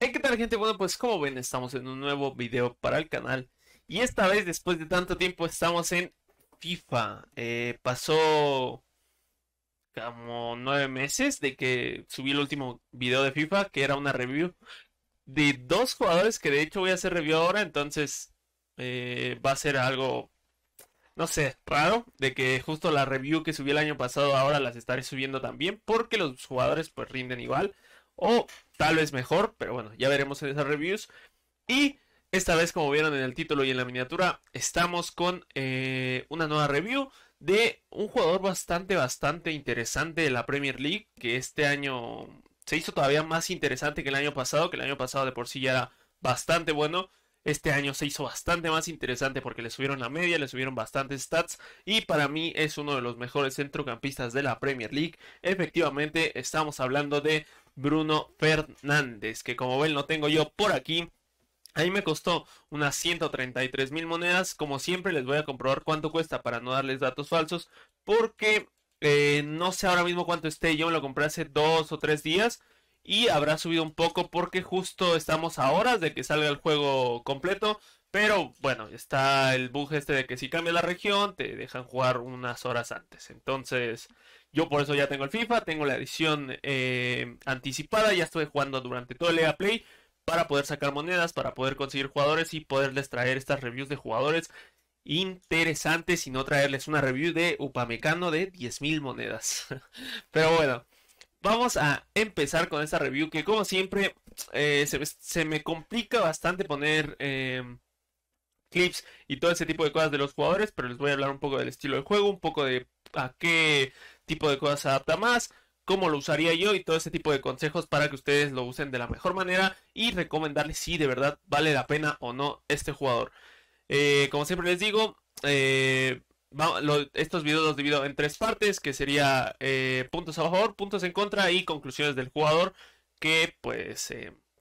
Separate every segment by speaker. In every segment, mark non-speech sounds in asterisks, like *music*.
Speaker 1: ¿qué tal gente? Bueno, pues como ven, estamos en un nuevo video para el canal. Y esta vez, después de tanto tiempo, estamos en FIFA. Eh, pasó como nueve meses de que subí el último video de FIFA, que era una review de dos jugadores que de hecho voy a hacer review ahora. Entonces eh, va a ser algo, no sé, raro, de que justo la review que subí el año pasado ahora las estaré subiendo también, porque los jugadores pues rinden igual. O tal vez mejor, pero bueno, ya veremos en esas reviews. Y esta vez, como vieron en el título y en la miniatura, estamos con eh, una nueva review de un jugador bastante, bastante interesante de la Premier League, que este año se hizo todavía más interesante que el año pasado, que el año pasado de por sí ya era bastante bueno. Este año se hizo bastante más interesante porque le subieron la media, le subieron bastantes stats y para mí es uno de los mejores centrocampistas de la Premier League. Efectivamente, estamos hablando de Bruno Fernández, que como ven lo tengo yo por aquí. Ahí me costó unas 133 mil monedas. Como siempre les voy a comprobar cuánto cuesta para no darles datos falsos. Porque eh, no sé ahora mismo cuánto esté. Yo me lo compré hace dos o tres días. Y habrá subido un poco porque justo estamos a horas de que salga el juego completo. Pero bueno, está el bug este de que si cambias la región te dejan jugar unas horas antes. Entonces, yo por eso ya tengo el FIFA, tengo la edición eh, anticipada, ya estoy jugando durante todo el EA Play para poder sacar monedas, para poder conseguir jugadores y poderles traer estas reviews de jugadores interesantes y no traerles una review de Upamecano de 10.000 monedas. *laughs* Pero bueno, vamos a empezar con esta review que como siempre eh, se, me complica bastante poner... Eh, clips y todo ese tipo de cosas de los jugadores, pero les voy a hablar un poco del estilo del juego, un poco de a qué tipo de cosas se adapta más, cómo lo usaría yo y todo ese tipo de consejos para que ustedes lo usen de la mejor manera y recomendarles si de verdad vale la pena o no este jugador. Eh, como siempre les digo, eh, estos videos los divido en tres partes, que sería eh, puntos a favor, puntos en contra y conclusiones del jugador, que pues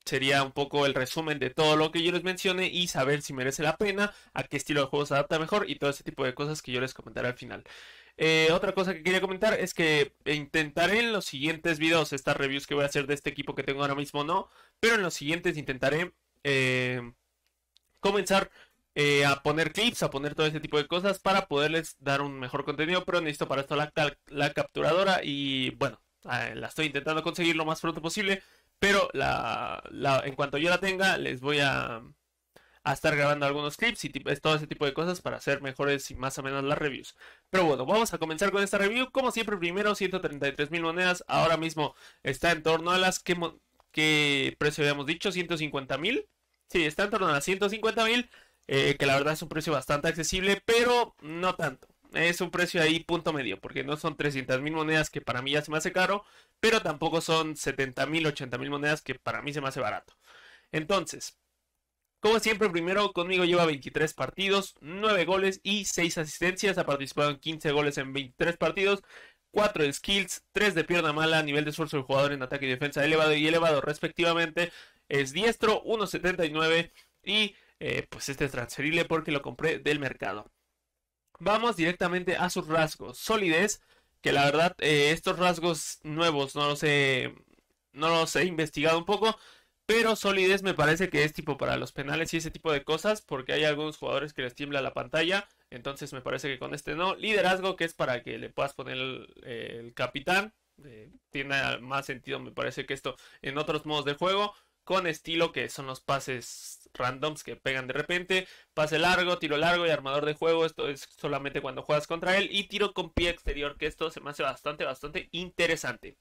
Speaker 1: sería un poco el resumen de todo lo que yo les mencione y saber si merece la pena, a qué estilo de juego se adapta mejor y todo ese tipo de cosas que yo les comentaré al final. Eh, otra cosa que quería comentar es que intentaré en los siguientes videos, estas reviews que voy a hacer de este equipo que tengo ahora mismo no, pero en los siguientes intentaré eh, comenzar eh, a poner clips, a poner todo ese tipo de cosas para poderles dar un mejor contenido, pero necesito para esto la capturadora y bueno, la estoy intentando conseguir lo más pronto posible. Pero la, en cuanto yo la tenga, les voy a, a estar grabando algunos clips y todo ese tipo de cosas para hacer mejores y más o menos las reviews. Pero bueno, vamos a comenzar con esta review. Como siempre, primero 133 mil monedas. Ahora mismo está en torno a las que, que precio habíamos dicho, 150 mil. Sí, está en torno a las 150 mil, eh, que la verdad es un precio bastante accesible, pero no tanto es un precio ahí punto medio, porque no son 300 mil monedas que para mí ya se me hace caro, pero tampoco son 70 mil, 80 mil monedas que para mí se me hace barato. Entonces, como siempre, primero conmigo lleva 23 partidos, 9 goles y 6 asistencias, ha participado en 15 goles en 23 partidos. 4 de skills, 3 de pierna mala, nivel de esfuerzo del jugador en ataque y defensa elevado y elevado respectivamente. Es diestro, 1.79 y eh, pues este es transferible porque lo compré del mercado vamos directamente a sus rasgos. Solidez, que la verdad eh, estos rasgos nuevos no los, he, no los he investigado un poco, pero solidez me parece que es tipo para los penales y ese tipo de cosas, porque hay algunos jugadores que les tiembla la pantalla, entonces me parece que con este no. Liderazgo, que es para que le puedas poner el, capitán, eh, tiene más sentido me parece que esto en otros modos de juego con estilo, que son los pases randoms que pegan de repente, pase largo, tiro largo y armador de juego, esto es solamente cuando juegas contra él, y tiro con pie exterior, que esto se me hace bastante, bastante interesante.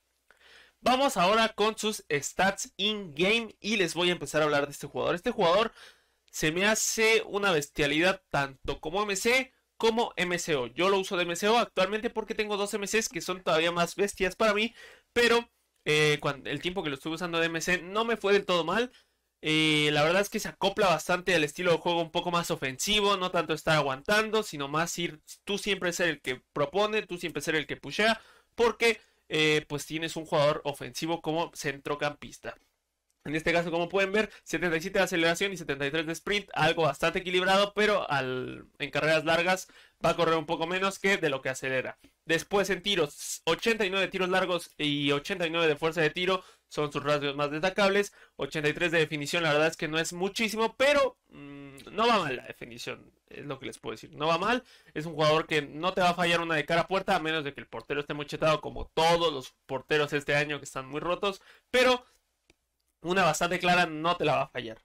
Speaker 1: Vamos ahora con sus stats in-game y les voy a empezar a hablar de este jugador. Este jugador se me hace una bestialidad tanto como MC como MCO. Yo lo uso de MCO actualmente porque tengo dos MCs que son todavía más bestias para mí, pero eh, el tiempo que lo estuve usando de MC no me fue del todo mal. Eh, la verdad es que se acopla bastante al estilo de juego un poco más ofensivo, no tanto estar aguantando, sino más ir tú siempre ser el que propone, tú siempre ser el que pushea, porque eh, pues tienes un jugador ofensivo como centrocampista. En este caso, como pueden ver, 77 de aceleración y 73 de sprint, algo bastante equilibrado, pero al, en carreras largas va a correr un poco menos que de lo que acelera. Después en tiros, 89 de tiros largos y 89 de fuerza de tiro son sus rasgos más destacables. 83 de definición, la verdad es que no es muchísimo, pero mm, no va mal la definición, es lo que les puedo decir. No va mal, es un jugador que no te va a fallar una de cara a puerta, a menos de que el portero esté muy como todos los porteros este año que están muy rotos, pero una bastante clara no te la va a fallar.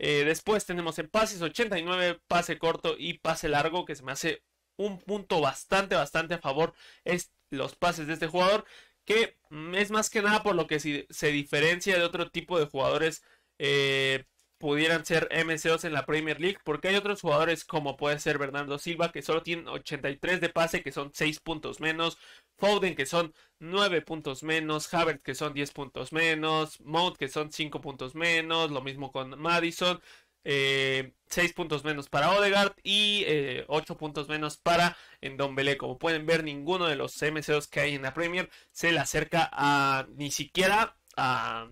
Speaker 1: Eh, después tenemos en pases 89, pase corto y pase largo, que se me hace un punto bastante, bastante a favor es los pases de este jugador, que es más que nada por lo que se diferencia de otro tipo de jugadores eh, pudieran ser MCOs en la Premier League, porque hay otros jugadores como puede ser Bernardo Silva, que solo tiene 83 de pase, que son 6 puntos menos, Foden, que son 9 puntos menos, Havertz, que son 10 puntos menos, Mount, que son 5 puntos menos, lo mismo con Madison, 6 eh, puntos menos para Odegaard y 8 eh, puntos menos para Endombele. Como pueden ver, ninguno de los MCOs que hay en la Premier se le acerca a ni siquiera a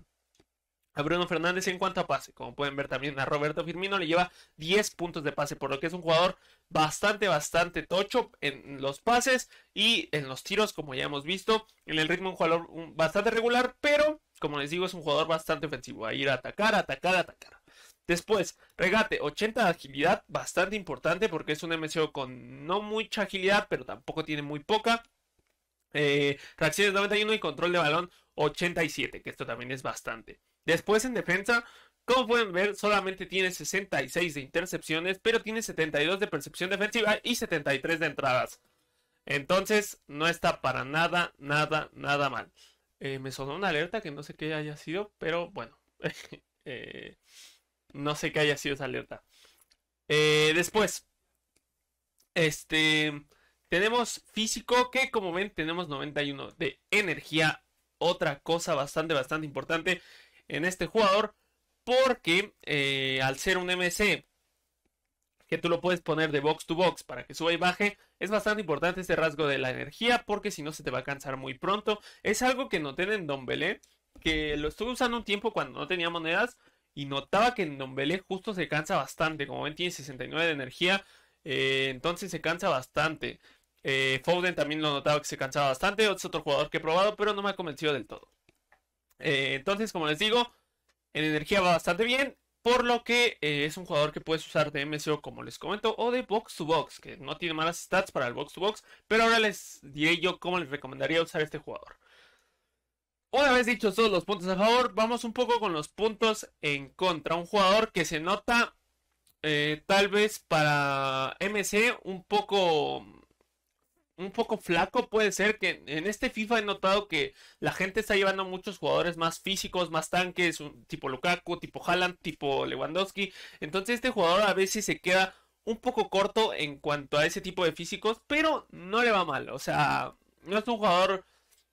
Speaker 1: a Bruno Fernández en cuanto a pase. Como pueden ver también a Roberto Firmino le lleva 10 puntos de pase, por lo que es un jugador bastante, bastante tocho en los pases y en los tiros, como ya hemos visto. En el ritmo un jugador bastante regular, pero como les digo es un jugador bastante ofensivo. A ir a atacar, atacar, atacar. Después, regate, 80 de agilidad, bastante importante porque es un MCO con no mucha agilidad, pero tampoco tiene muy poca. Eh, reacciones 91 y control de balón 87, que esto también es bastante. Después en defensa, como pueden ver, solamente tiene 66 de intercepciones, pero tiene 72 de percepción defensiva y 73 de entradas. Entonces, no está para nada, nada, nada mal. Eh, me sonó una alerta que no sé qué haya sido, pero bueno. *laughs* Eh, no sé qué haya sido esa alerta. Eh, después, este, tenemos físico que como ven tenemos 91 de energía. Otra cosa bastante, bastante importante en este jugador porque eh, al ser un MC que tú lo puedes poner de box to box para que suba y baje, es bastante importante este rasgo de la energía porque si no se te va a cansar muy pronto. Es algo que noté en Don Belé, que lo estuve usando un tiempo cuando no tenía monedas y notaba que en Don Belé justo se cansa bastante. Como ven tiene 69 de energía, eh, entonces se cansa bastante. Eh, Foden también lo notaba que se cansaba bastante, es otro jugador que he probado pero no me ha convencido del todo. Eh, entonces, como les digo, en energía va bastante bien. Por lo que eh, es un jugador que puedes usar de MCO, como les comento, o de box to box, que no tiene malas stats para el box to box. Pero ahora les diré yo cómo les recomendaría usar este jugador. Una vez dicho todos los puntos a favor, vamos un poco con los puntos en contra. Un jugador que se nota eh, tal vez para MC e un poco un poco flaco, puede ser que en este FIFA he notado que la gente está llevando muchos jugadores más físicos, más tanques, tipo Lukaku, tipo Haaland, tipo Lewandowski. Entonces este jugador a veces se queda un poco corto en cuanto a ese tipo de físicos, pero no le va mal. O sea, no es un jugador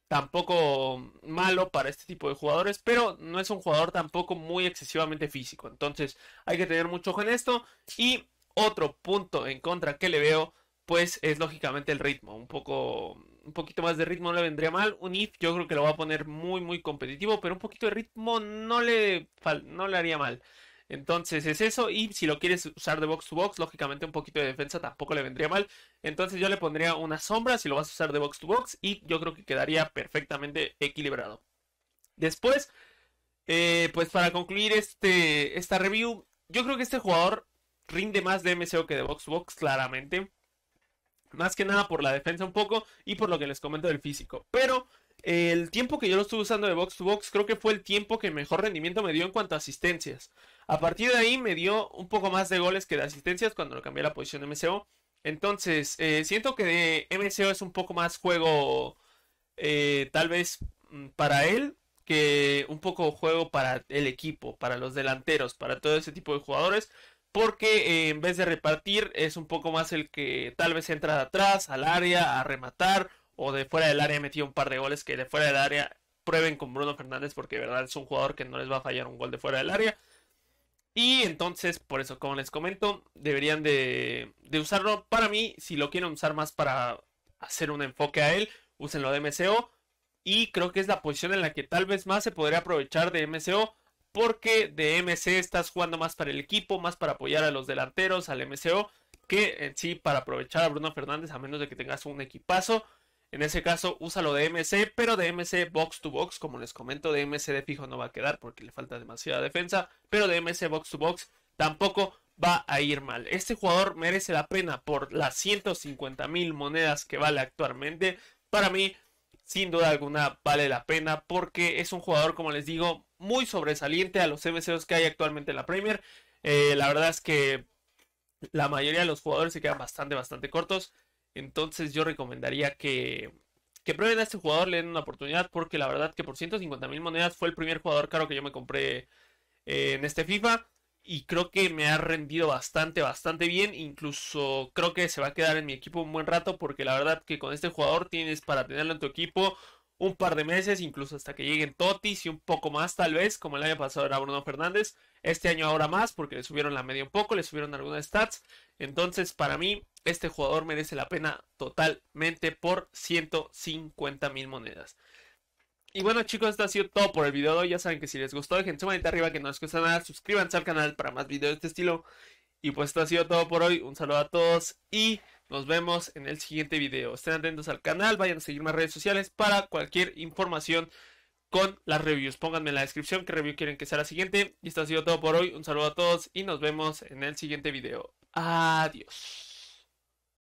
Speaker 1: tampoco malo para este tipo de jugadores, pero no es un jugador tampoco muy excesivamente físico. Entonces hay que tener mucho ojo en esto. Y otro punto en contra que le veo pues es lógicamente el ritmo. Un poco, un poquito más de ritmo no le vendría mal. Un if yo creo que lo va a poner muy, muy competitivo, pero un poquito de ritmo no le, no le haría mal. Entonces es eso. Y si lo quieres usar de box to box, lógicamente un poquito de defensa tampoco le vendría mal. Entonces yo le pondría una sombra si lo vas a usar de box to box. Y yo creo que quedaría perfectamente equilibrado. Después, eh, pues para concluir este, esta review, yo creo que este jugador rinde más de MCO que de box to box, claramente. Más que nada por la defensa un poco y por lo que les comento del físico. Pero eh, el tiempo que yo lo estuve usando de box to box creo que fue el tiempo que mejor rendimiento me dio en cuanto a asistencias. A partir de ahí me dio un poco más de goles que de asistencias cuando lo cambié la posición de MCO. Entonces, eh, siento que de MCO es un poco más juego eh, tal vez mm, para él que un poco juego para el equipo, para los delanteros, para todo ese tipo de jugadores porque eh, en vez de repartir es un poco más el que tal vez entra de atrás al área a rematar o de fuera del área metió un par de goles que de fuera del área prueben con Bruno Fernández porque de verdad es un jugador que no les va a fallar un gol de fuera del área. Y entonces, por eso, como les comento, deberían de, de usarlo. Para mí, si lo quieren usar más para hacer un enfoque a él, úsenlo de MCO. Y creo que es la posición en la que tal vez más se podría aprovechar de MCO porque de MC estás jugando más para el equipo, más para apoyar a los delanteros, al MCO, que en sí para aprovechar a Bruno Fernández, a menos de que tengas un equipazo. En ese caso, úsalo de MC, pero de MC box to box, como les comento, de MC de fijo no va a quedar porque le falta demasiada defensa, pero de MC box to box tampoco va a ir mal. Este jugador merece la pena por las 150 mil monedas que vale actualmente. Para mí, sin duda alguna vale la pena porque es un jugador, como les digo, muy sobresaliente a los MCOs que hay actualmente en la Premier. Eh, la verdad es que la mayoría de los jugadores se quedan bastante, bastante cortos. Entonces yo recomendaría que, prueben a este jugador, le den una oportunidad porque la verdad que por 150 mil monedas fue el primer jugador caro que yo me compré eh, en este FIFA y creo que me ha rendido bastante, bastante bien. Incluso creo que se va a quedar en mi equipo un buen rato porque la verdad que con este jugador tienes para tenerlo en tu equipo un par de meses, incluso hasta que lleguen Totis y un poco más tal vez, como el año pasado era Bruno Fernández. Este año ahora más porque le subieron la media un poco, le subieron algunas stats. Entonces para mí este jugador merece la pena totalmente por 150 mil monedas. Y bueno chicos, esto ha sido todo por el video de hoy. Ya saben que si les gustó, dejen su manita arriba que no les cuesta nada. Suscríbanse al canal para más videos de este estilo. Y pues esto ha sido todo por hoy. Un saludo a todos y nos vemos en el siguiente video. Estén atentos al canal, vayan a seguir más redes sociales para cualquier información con las reviews. Pónganme en la descripción qué review quieren que sea la siguiente. Y esto ha sido todo por hoy. Un saludo a todos y nos vemos en el siguiente video. Adiós.